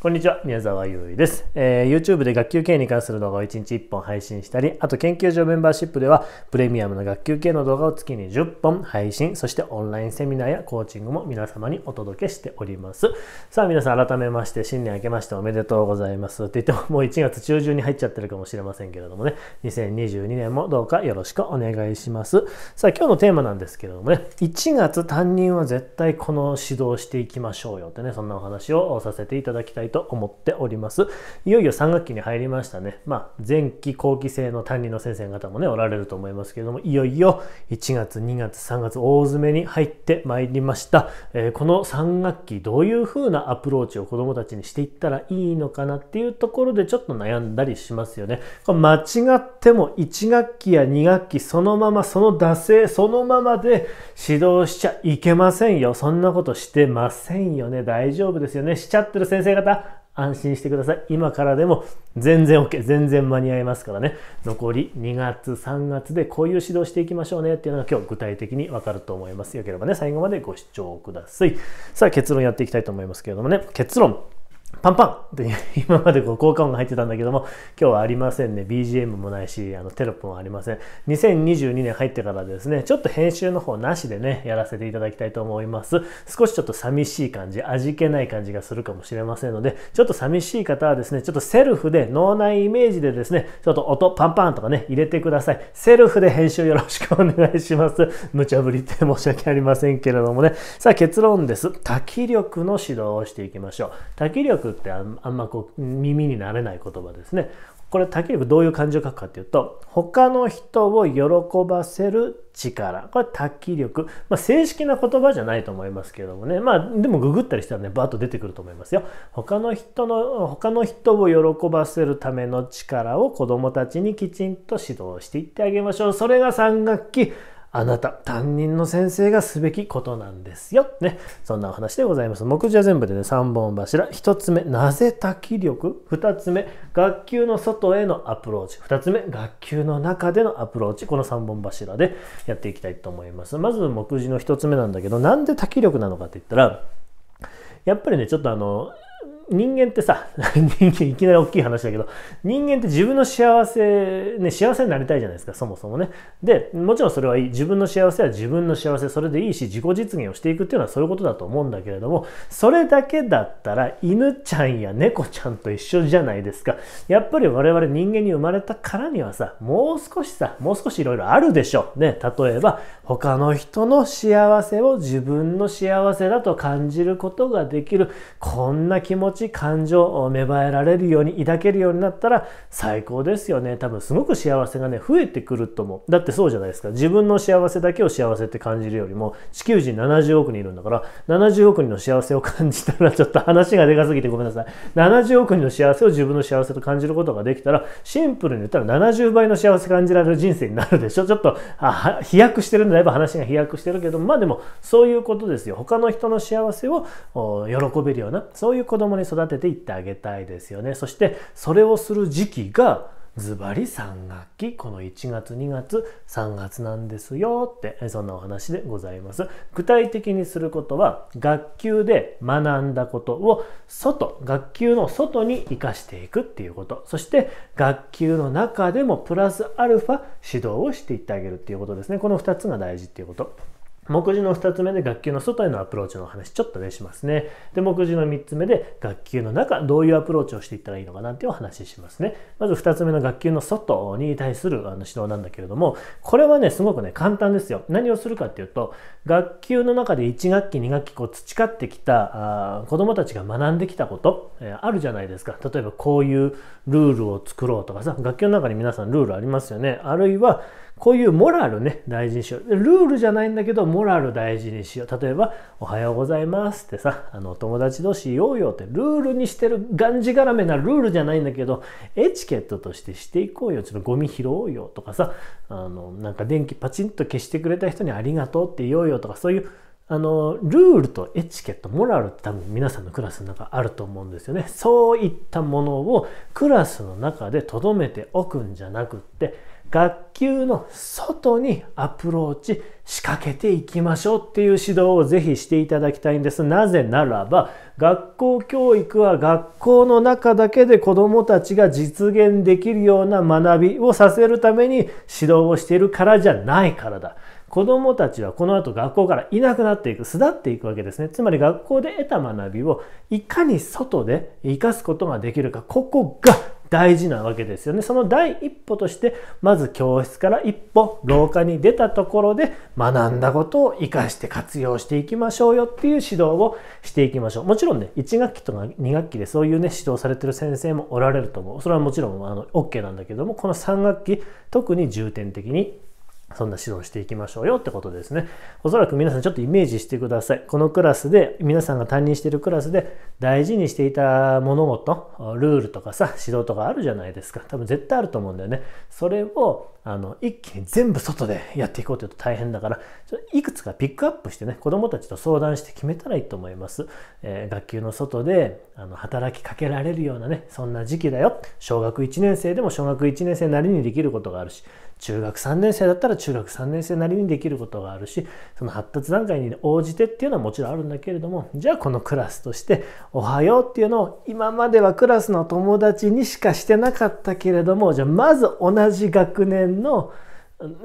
こんにちは、宮沢優衣です、えー。YouTube で学級経営に関する動画を1日1本配信したり、あと研究所メンバーシップでは、プレミアムの学級経営の動画を月に10本配信、そしてオンラインセミナーやコーチングも皆様にお届けしております。さあ皆さん、改めまして、新年明けましておめでとうございます。って言っても、もう1月中旬に入っちゃってるかもしれませんけれどもね、2022年もどうかよろしくお願いします。さあ、今日のテーマなんですけれどもね、1月担任は絶対この指導していきましょうよってね、そんなお話をさせていただきたいと思っております。いよいよ3学期に入りましたね。まあ、前期後期生の担任の先生方もね、おられると思いますけれども、いよいよ1月、2月、3月、大詰めに入ってまいりました。えー、この3学期、どういう風なアプローチを子供たちにしていったらいいのかなっていうところでちょっと悩んだりしますよね。これ間違っても1学期や2学期、そのまま、その惰性、そのままで指導しちゃいけませんよ。そんなことしてませんよね。大丈夫ですよね。しちゃってる先生方、安心してください。今からでも全然 OK。全然間に合いますからね。残り2月、3月でこういう指導していきましょうねっていうのが今日具体的にわかると思います。よければね、最後までご視聴ください。さあ結論やっていきたいと思いますけれどもね、結論。パンパンって 今までこう効果音が入ってたんだけども、今日はありませんね。BGM もないし、あのテロップもありません。2022年入ってからですね、ちょっと編集の方なしでね、やらせていただきたいと思います。少しちょっと寂しい感じ、味気ない感じがするかもしれませんので、ちょっと寂しい方はですね、ちょっとセルフで脳内イメージでですね、ちょっと音パンパンとかね、入れてください。セルフで編集よろしくお願いします。無茶ぶりって申し訳ありませんけれどもね。さあ結論です。多気力の指導をしていきましょう。多気力学ってあんあんまこう耳になれない言葉ですね。これ竹力どういう漢字を書くかっていうと他の人を喜ばせる力これ滝力、まあ、正式な言葉じゃないと思いますけどもねまあでもググったりしたらねバッと出てくると思いますよ他の人の他の人を喜ばせるための力を子どもたちにきちんと指導していってあげましょうそれが3学期あなた、担任の先生がすべきことなんですよ。ね。そんなお話でございます。目次は全部でね、3本柱。1つ目、なぜ多気力 ?2 つ目、学級の外へのアプローチ。2つ目、学級の中でのアプローチ。この3本柱でやっていきたいと思います。まず、目次の1つ目なんだけど、なんで多気力なのかって言ったら、やっぱりね、ちょっとあの、人間ってさ、人間いきなり大きい話だけど、人間って自分の幸せ、ね、幸せになりたいじゃないですか、そもそもね。で、もちろんそれはいい。自分の幸せは自分の幸せ、それでいいし、自己実現をしていくっていうのはそういうことだと思うんだけれども、それだけだったら、犬ちゃんや猫ちゃんと一緒じゃないですか。やっぱり我々人間に生まれたからにはさ、もう少しさ、もう少しいろいろあるでしょ。ね、例えば、他の人の幸せを自分の幸せだと感じることができる、こんな気持ちち感情を芽生えられるように抱けるようになったら最高ですよね。多分すごく幸せがね、増えてくると思う。だってそうじゃないですか。自分の幸せだけを幸せって感じるよりも、地球人70億人いるんだから、70億人の幸せを感じたら、ちょっと話がでかすぎてごめんなさい。70億人の幸せを自分の幸せと感じることができたら、シンプルに言ったら70倍の幸せ感じられる人生になるでしょ。ちょっと、飛躍してるんだいぶ話が飛躍してるけど、まあでも、そういうことですよ。他の人の幸せを喜べるような、そういう子供に育てていってあげたいですよね。そしてそれをする時期がズバリ3学期この1月2月3月なんですよってそんなお話でございます具体的にすることは学級で学んだことを外学級の外に生かしていくっていうことそして学級の中でもプラスアルファ指導をしていってあげるっていうことですねこの2つが大事っていうこと目次の2つ目で学級の外へのアプローチの話ちょっとねしますね。で、目次の3つ目で学級の中、どういうアプローチをしていったらいいのかなっていうお話ししますね。まず2つ目の学級の外に対するあの指導なんだけれども、これはね、すごくね、簡単ですよ。何をするかっていうと、学級の中で1学期、2学期こう培ってきたあ子供たちが学んできたこと、えー、あるじゃないですか。例えばこういうルールを作ろうとかさ、学級の中に皆さんルールありますよね。あるいは、こういうモラルね、大事にしよう。ルールじゃないんだけど、モラル大事にしよう。例えば、おはようございますってさ、あの、友達同士言おうよって、ルールにしてる、がんじがらめなルールじゃないんだけど、エチケットとしてしていこうよ。ちょっとゴミ拾おうよとかさ、あの、なんか電気パチンと消してくれた人にありがとうって言おうよとか、そういう、あの、ルールとエチケット、モラルって多分皆さんのクラスの中あると思うんですよね。そういったものをクラスの中で留めておくんじゃなくって、学級の外にアプローチ仕掛けていきましょうっていう指導をぜひしていただきたいんです。なぜならば学校教育は学校の中だけで子供たちが実現できるような学びをさせるために指導をしているからじゃないからだ。子供たちはこの後学校からいなくなっていく巣立っていくわけですねつまり学校で得た学びをいかに外で生かすことができるかここが大事なわけですよね。その第一歩として、まず教室から一歩廊下に出たところで学んだことを活かして活用していきましょうよっていう指導をしていきましょう。もちろんね、1学期とか2学期でそういうね、指導されてる先生もおられると思う。それはもちろんあの OK なんだけども、この3学期、特に重点的にそんな指導していきましょうよってことですね。おそらく皆さんちょっとイメージしてください。このクラスで、皆さんが担任しているクラスで大事にしていた物事、ルールとかさ、指導とかあるじゃないですか。多分絶対あると思うんだよね。それを、あの、一気に全部外でやっていこうというと大変だから、ちょいくつかピックアップしてね、子供たちと相談して決めたらいいと思います。えー、学級の外で、あの、働きかけられるようなね、そんな時期だよ。小学1年生でも小学1年生なりにできることがあるし、中学3年生だったら中学3年生なりにできることがあるしその発達段階に応じてっていうのはもちろんあるんだけれどもじゃあこのクラスとして「おはよう」っていうのを今まではクラスの友達にしかしてなかったけれどもじゃあまず同じ学年の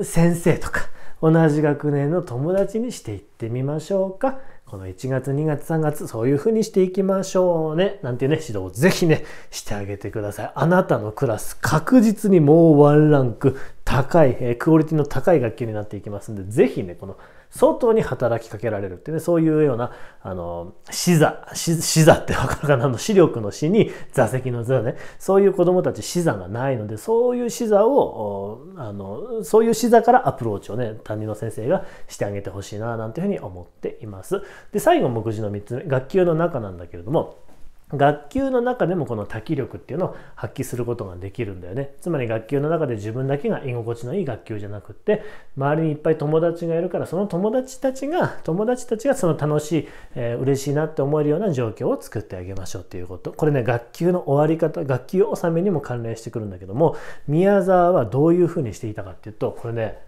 先生とか同じ学年の友達にしていってみましょうか。この1月、2月、3月、そういう風にしていきましょうね。なんていうね、指導をぜひね、してあげてください。あなたのクラス、確実にもうワンランク高い、えクオリティの高い楽器になっていきますんで、ぜひね、この外に働きかけられるっていうね、そういうような、あの、死座、死座ってわかるかなの、視力の死に座席の座ね、そういう子供たち死座がないので、そういう死座を、あの、そういう死座からアプローチをね、担任の先生がしてあげてほしいな、なんていうふうに思っています。で、最後、目次の3つ目、学級の中なんだけれども、学級の中でもこの多気力っていうのを発揮することができるんだよね。つまり学級の中で自分だけが居心地のいい学級じゃなくって、周りにいっぱい友達がいるから、その友達たちが、友達たちがその楽しい、えー、嬉しいなって思えるような状況を作ってあげましょうっていうこと。これね、学級の終わり方、学級納めにも関連してくるんだけども、宮沢はどういうふうにしていたかっていうと、これね、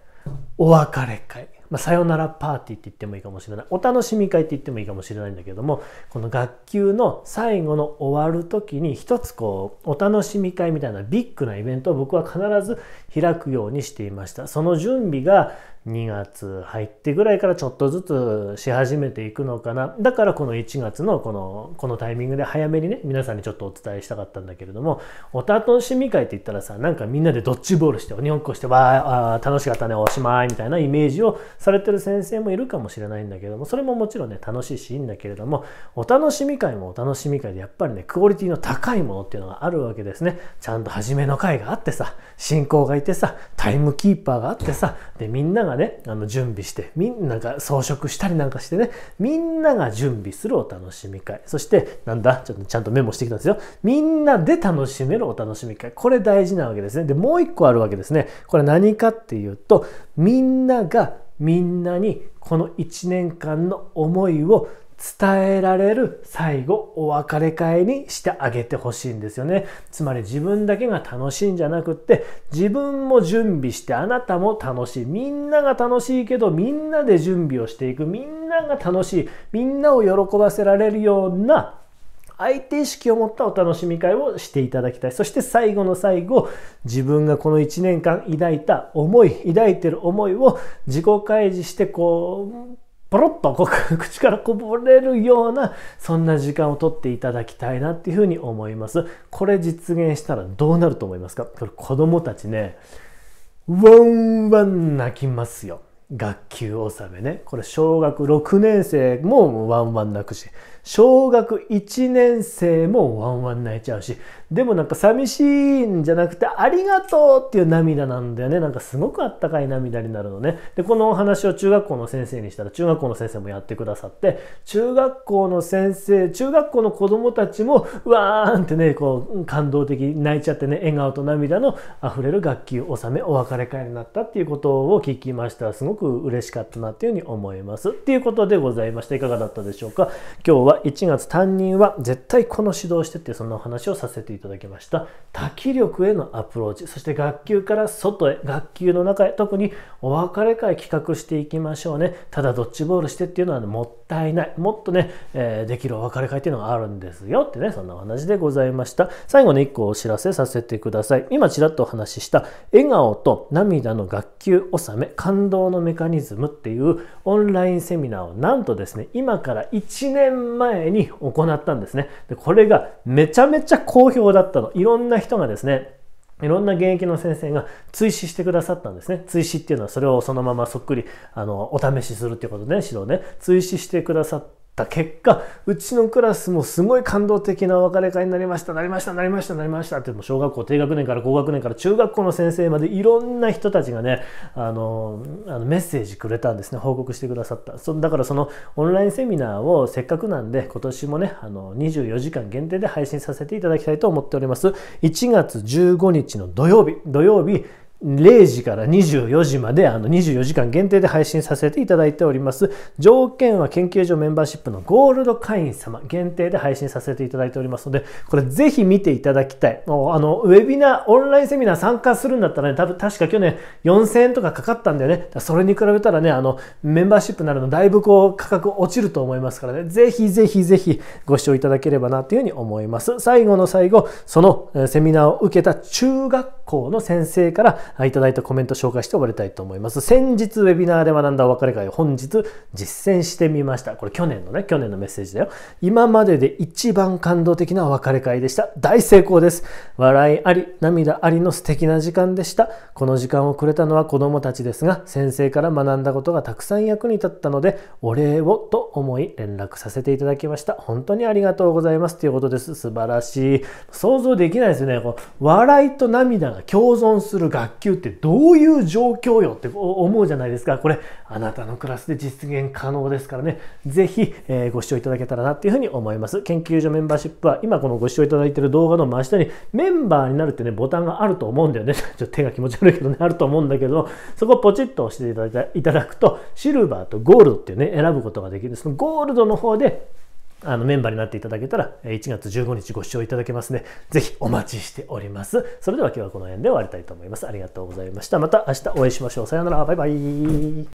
お別れ会。まあ、さよならパーティーって言ってもいいかもしれない。お楽しみ会って言ってもいいかもしれないんだけども、この学級の最後の終わる時に一つこう、お楽しみ会みたいなビッグなイベントを僕は必ず開くようにしていました。その準備が2月入ってぐらいからちょっとずつし始めていくのかな。だからこの1月のこの、このタイミングで早めにね、皆さんにちょっとお伝えしたかったんだけれども、お楽しみ会って言ったらさ、なんかみんなでドッジボールして、鬼ごっこして、わあ、楽しかったね、おしまいみたいなイメージをされてる先生もいるかもしれないんだけども、それももちろんね、楽しいしいいんだけれども、お楽しみ会もお楽しみ会でやっぱりね、クオリティの高いものっていうのがあるわけですね。ちゃんと初めの会があってさ、進行がいてさ、タイムキーパーがあってさ、で、みんながね、あの準備して、みんなが装飾したりなんかしてね、みんなが準備するお楽しみ会。そして、なんだ、ちょっとちゃんとメモしてきたんですよ。みんなで楽しめるお楽しみ会。これ大事なわけですね。で、もう一個あるわけですね。これ何かっていうと、みんながみんなにこの1年間の思いを伝えられる最後お別れ会にしてあげてほしいんですよね。つまり自分だけが楽しいんじゃなくって自分も準備してあなたも楽しい。みんなが楽しいけどみんなで準備をしていく。みんなが楽しい。みんなを喜ばせられるような相手意識を持ったお楽しみ会をしていただきたい。そして最後の最後、自分がこの1年間抱いた思い、抱いてる思いを自己開示して、こう、ポロッと口からこぼれるようなそんな時間をとっていただきたいなっていうふうに思いますこれ実現したらどうなると思いますかこれ子供たちねワンワン泣きますよ学級納めねこれ小学6年生もワンワン泣くし小学1年生もワンワン泣いちゃうし、でもなんか寂しいんじゃなくて、ありがとうっていう涙なんだよね。なんかすごくあったかい涙になるのね。で、このお話を中学校の先生にしたら、中学校の先生もやってくださって、中学校の先生、中学校の子供たちも、わーんってね、こう、感動的に泣いちゃってね、笑顔と涙の溢れる学級を収め、お別れ会になったっていうことを聞きました。すごく嬉しかったなっていうふうに思います。っていうことでございまして、いかがだったでしょうか。今日は1月担任は絶対この指導してってそんなお話をさせていただきました多気力へのアプローチそして学級から外へ学級の中へ特にお別れ会企画していきましょうねただドッジボールしてっていうのはもっったいない。もっとね、えー、できるお別れ会っていうのがあるんですよってね、そんなお話でございました。最後に1個お知らせさせてください。今ちらっとお話しした笑顔と涙の学級納め、感動のメカニズムっていうオンラインセミナーをなんとですね、今から1年前に行ったんですね。でこれがめちゃめちゃ好評だったの。いろんな人がですね、いろんな現役の先生が追試してくださったんですね。追試っていうのはそれをそのままそっくり、あの、お試しするっていうことで、ね、指導ね。追試してくださって、た結果うちのクラスもすごい感動的な別れ会になりましたなりましたなりましたなりましたっても小学校低学年から高学年から中学校の先生までいろんな人たちがねあのあのメッセージくれたんですね報告してくださったそだからそのオンラインセミナーをせっかくなんで今年もねあの24時間限定で配信させていただきたいと思っております1月15日の土曜日土曜日0時から24時まであの24時間限定で配信させていただいております。条件は研究所メンバーシップのゴールド会員様限定で配信させていただいておりますので、これぜひ見ていただきたい。もうあの、ウェビナー、オンラインセミナー参加するんだったらね、多分確か去年4000円とかかかったんだよね。それに比べたらね、あの、メンバーシップになるのだいぶこう価格落ちると思いますからね、ぜひぜひぜひご視聴いただければなというふうに思います。最後の最後、そのセミナーを受けた中学校の先生からいただいたコメント紹介して終わりたいと思います。先日ウェビナーで学んだお別れ会を本日実践してみました。これ去年のね、去年のメッセージだよ。今までで一番感動的なお別れ会でした。大成功です。笑いあり、涙ありの素敵な時間でした。この時間をくれたのは子供たちですが、先生から学んだことがたくさん役に立ったので、お礼をと思い連絡させていただきました。本当にありがとうございます。ということです。素晴らしい。想像できないですよね。こう笑いと涙が共存する楽卓球ってどういう状況よって思うじゃないですか。これ、あなたのクラスで実現可能ですからね、ぜひ、えー、ご視聴いただけたらなっていうふうに思います。研究所メンバーシップは、今このご視聴いただいている動画の真下に、メンバーになるってね、ボタンがあると思うんだよね。ちょっと手が気持ち悪いけどね、あると思うんだけど、そこポチッと押していただいたいただくと、シルバーとゴールドっていうね、選ぶことができる。そのゴールドの方で、あのメンバーになっていただけたら1月15日ご視聴いただけますね。ぜひお待ちしております。それでは今日はこの辺で終わりたいと思います。ありがとうございました。また明日お会いしましょう。さようなら。バイバイ。